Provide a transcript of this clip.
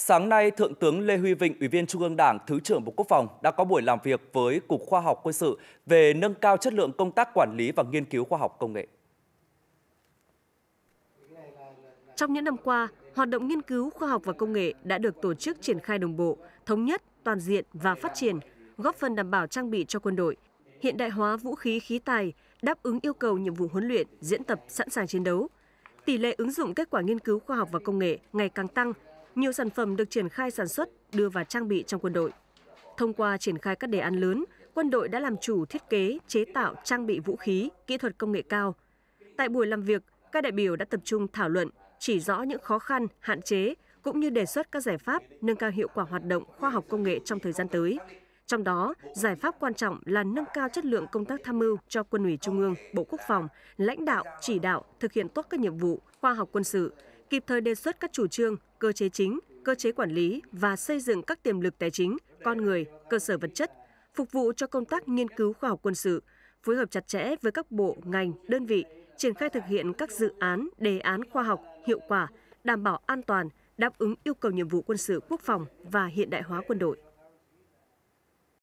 Sáng nay, Thượng tướng Lê Huy Vịnh, Ủy viên Trung ương Đảng, Thứ trưởng Bộ Quốc phòng đã có buổi làm việc với Cục Khoa học Quân sự về nâng cao chất lượng công tác quản lý và nghiên cứu khoa học công nghệ. Trong những năm qua, hoạt động nghiên cứu khoa học và công nghệ đã được tổ chức triển khai đồng bộ, thống nhất, toàn diện và phát triển, góp phần đảm bảo trang bị cho quân đội, hiện đại hóa vũ khí khí tài, đáp ứng yêu cầu nhiệm vụ huấn luyện, diễn tập sẵn sàng chiến đấu. Tỷ lệ ứng dụng kết quả nghiên cứu khoa học và công nghệ ngày càng tăng – nhiều sản phẩm được triển khai sản xuất, đưa vào trang bị trong quân đội. Thông qua triển khai các đề án lớn, quân đội đã làm chủ thiết kế, chế tạo trang bị vũ khí, kỹ thuật công nghệ cao. Tại buổi làm việc, các đại biểu đã tập trung thảo luận, chỉ rõ những khó khăn, hạn chế cũng như đề xuất các giải pháp nâng cao hiệu quả hoạt động khoa học công nghệ trong thời gian tới. Trong đó, giải pháp quan trọng là nâng cao chất lượng công tác tham mưu cho Quân ủy Trung ương, Bộ Quốc phòng, lãnh đạo, chỉ đạo thực hiện tốt các nhiệm vụ khoa học quân sự, kịp thời đề xuất các chủ trương, cơ chế chính, cơ chế quản lý và xây dựng các tiềm lực tài chính, con người, cơ sở vật chất, phục vụ cho công tác nghiên cứu khoa học quân sự, phối hợp chặt chẽ với các bộ, ngành, đơn vị, triển khai thực hiện các dự án, đề án khoa học hiệu quả, đảm bảo an toàn, đáp ứng yêu cầu nhiệm vụ quân sự quốc phòng và hiện đại hóa quân đội.